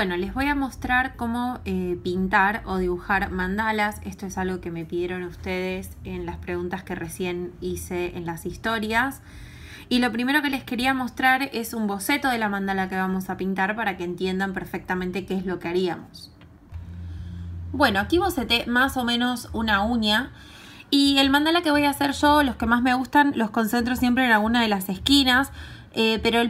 Bueno, les voy a mostrar cómo eh, pintar o dibujar mandalas. Esto es algo que me pidieron ustedes en las preguntas que recién hice en las historias. Y lo primero que les quería mostrar es un boceto de la mandala que vamos a pintar para que entiendan perfectamente qué es lo que haríamos. Bueno, aquí boceté más o menos una uña. Y el mandala que voy a hacer yo, los que más me gustan, los concentro siempre en alguna de las esquinas. Eh, pero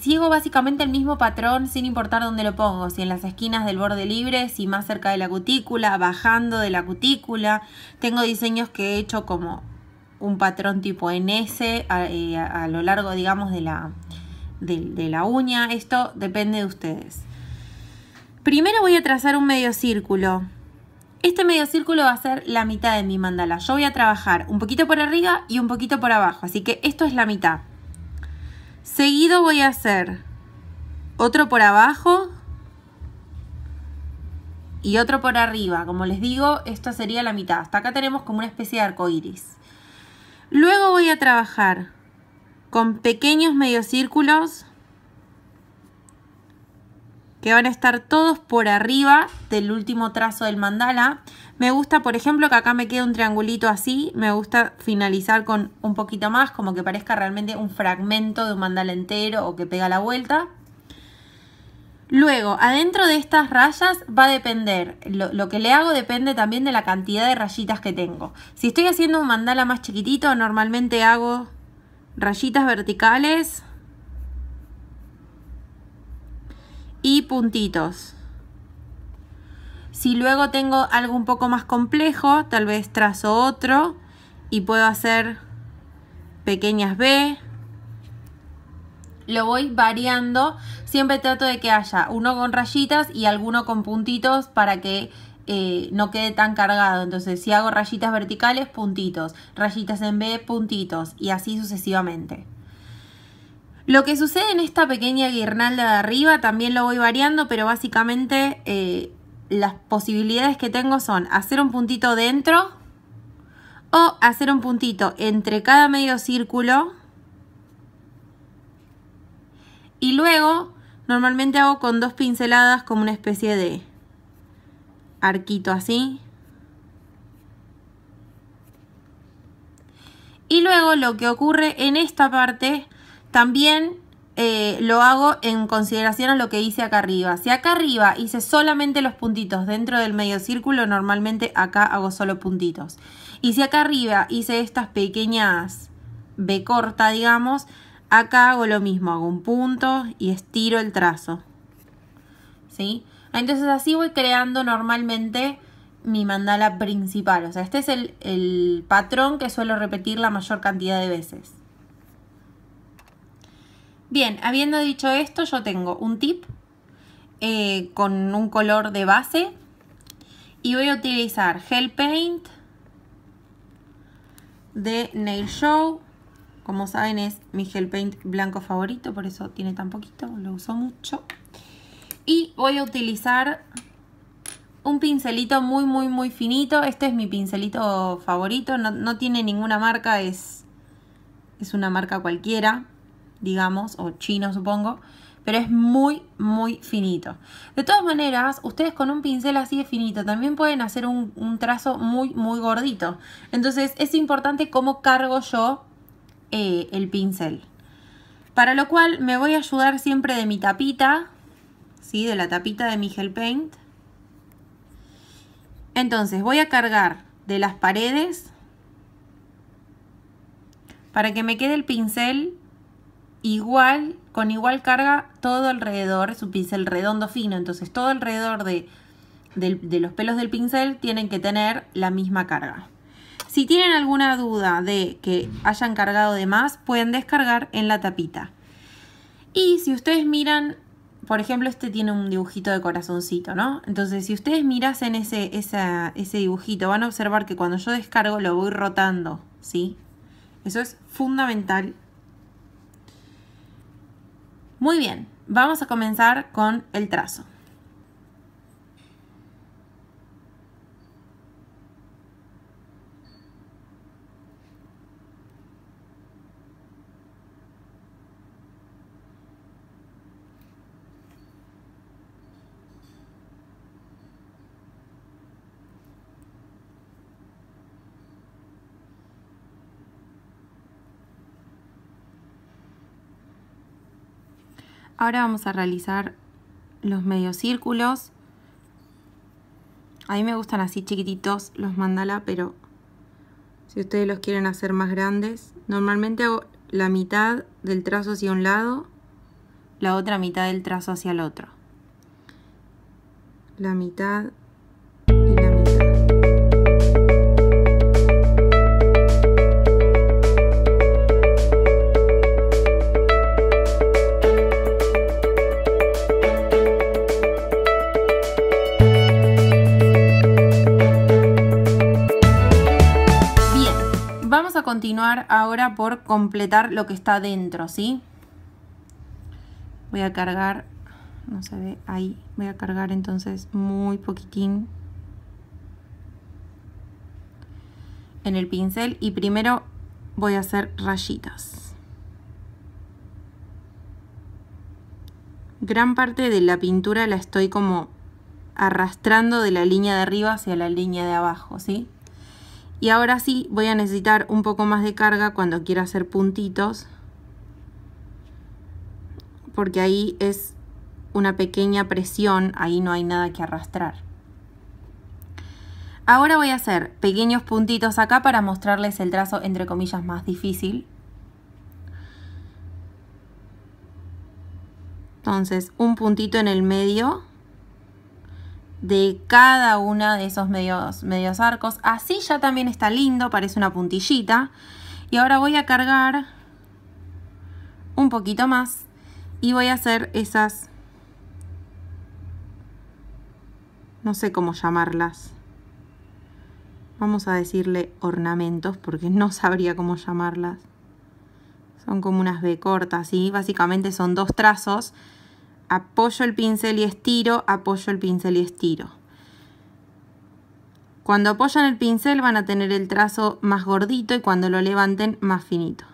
sigo básicamente el mismo patrón sin importar dónde lo pongo, si en las esquinas del borde libre, si más cerca de la cutícula, bajando de la cutícula. Tengo diseños que he hecho como un patrón tipo en S eh, a, lo largo, digamos, de la, de la uña. Esto depende de ustedes. Primero voy a trazar un medio círculo. Este medio círculo va a ser la mitad de mi mandala. Yo voy a trabajar un poquito por arriba y un poquito por abajo, así que esto es la mitad. Seguido voy a hacer otro por abajo y otro por arriba. Como les digo, esta sería la mitad. Hasta acá tenemos como una especie de arco iris. Luego voy a trabajar con pequeños círculos que van a estar todos por arriba del último trazo del mandala. Me gusta, por ejemplo, que acá me quede un triangulito así. Me gusta finalizar con un poquito más, como que parezca realmente un fragmento de un mandala entero o que pega la vuelta. Luego, adentro de estas rayas va a depender, lo, que le hago depende también de la cantidad de rayitas que tengo. Si estoy haciendo un mandala más chiquitito, normalmente hago rayitas verticales y puntitos. Si luego tengo algo un poco más complejo, tal vez trazo otro y puedo hacer pequeñas B. Lo voy variando. Siempre trato de que haya uno con rayitas y alguno con puntitos para que eh, no quede tan cargado. Entonces, si hago rayitas verticales, puntitos. Rayitas en B, puntitos. Y así sucesivamente. Lo que sucede en esta pequeña guirnalda de arriba también lo voy variando, pero básicamente eh, las posibilidades que tengo son hacer un puntito dentro o hacer un puntito entre cada medio círculo y luego normalmente hago con dos pinceladas como una especie de arquito así. Y luego lo que ocurre en esta parte también eh, lo hago en consideración a lo que hice acá arriba. Si acá arriba hice solamente los puntitos dentro del medio círculo, normalmente acá hago solo puntitos. Y si acá arriba hice estas pequeñas B corta, digamos, acá hago lo mismo, hago un punto y estiro el trazo. ¿Sí? Entonces así voy creando normalmente mi mandala principal. O sea, este es el patrón que suelo repetir la mayor cantidad de veces. Bien, habiendo dicho esto, yo tengo un tip eh, con un color de base y voy a utilizar Gel Paint de Nail Show. Como saben es mi Gel Paint blanco favorito, por eso tiene tan poquito, lo uso mucho. Y voy a utilizar un pincelito muy muy muy finito. Este es mi pincelito favorito, no, no tiene ninguna marca, es, es una marca cualquiera digamos, o chino supongo, pero es muy, muy finito. De todas maneras, ustedes con un pincel así de finito también pueden hacer un, trazo muy, muy gordito. Entonces es importante cómo cargo yo eh, el pincel. Para lo cual me voy a ayudar siempre de mi tapita, ¿sí? de la tapita de mi gel paint. Entonces voy a cargar de las paredes para que me quede el pincel igual, con igual carga todo alrededor, es un pincel redondo fino, entonces todo alrededor de, los pelos del pincel tienen que tener la misma carga. Si tienen alguna duda de que hayan cargado de más, pueden descargar en la tapita. Y si ustedes miran, por ejemplo, este tiene un dibujito de corazoncito, ¿no? Entonces, si ustedes mirasen ese, ese dibujito, van a observar que cuando yo descargo lo voy rotando, ¿sí? Eso es fundamental muy bien, vamos a comenzar con el trazo. Ahora vamos a realizar los medios círculos. A mí me gustan así chiquititos los mandala, pero si ustedes los quieren hacer más grandes, normalmente hago la mitad del trazo hacia un lado, la otra mitad del trazo hacia el otro. La mitad Vamos a continuar ahora por completar lo que está dentro, ¿sí? Voy a cargar, no se ve ahí, voy a cargar entonces muy poquitín en el pincel y primero voy a hacer rayitas. Gran parte de la pintura la estoy como arrastrando de la línea de arriba hacia la línea de abajo, ¿sí? Y ahora sí voy a necesitar un poco más de carga cuando quiera hacer puntitos. Porque ahí es una pequeña presión, ahí no hay nada que arrastrar. Ahora voy a hacer pequeños puntitos acá para mostrarles el trazo entre comillas más difícil. Entonces, un puntito en el medio de cada uno de esos medios, medios arcos. Así ya también está lindo, parece una puntillita. Y ahora voy a cargar un poquito más y voy a hacer esas, no sé cómo llamarlas. Vamos a decirle ornamentos porque no sabría cómo llamarlas. Son como unas B cortas, y básicamente son dos trazos apoyo el pincel y estiro, apoyo el pincel y estiro. Cuando apoyan el pincel van a tener el trazo más gordito y cuando lo levanten más finito.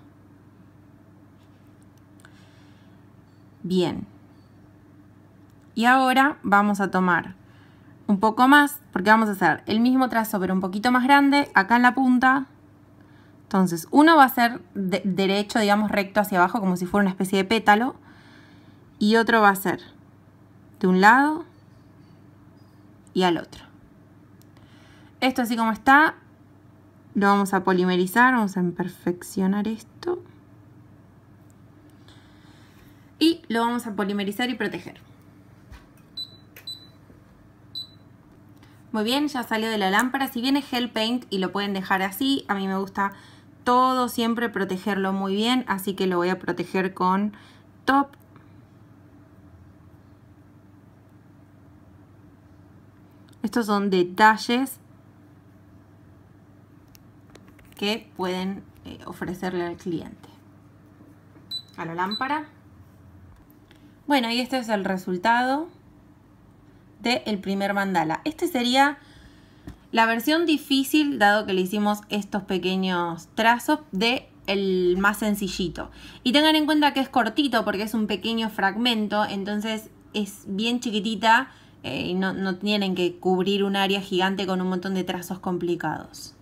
Bien. Y ahora vamos a tomar un poco más, porque vamos a hacer el mismo trazo pero un poquito más grande, acá en la punta. Entonces uno va a ser derecho, digamos recto hacia abajo, como si fuera una especie de pétalo y otro va a ser de un lado y al otro. Esto así como está, lo vamos a polimerizar, vamos a perfeccionar esto. Y lo vamos a polimerizar y proteger. Muy bien, ya salió de la lámpara. Si viene gel paint y lo pueden dejar así, a mí me gusta todo siempre protegerlo muy bien, así que lo voy a proteger con top Estos son detalles que pueden eh, ofrecerle al cliente. A la lámpara. Bueno, y este es el resultado del primer mandala. Este sería la versión difícil, dado que le hicimos estos pequeños trazos de el más sencillito. Y tengan en cuenta que es cortito porque es un pequeño fragmento, entonces es bien chiquitita eh, y no, no tienen que cubrir un área gigante con un montón de trazos complicados.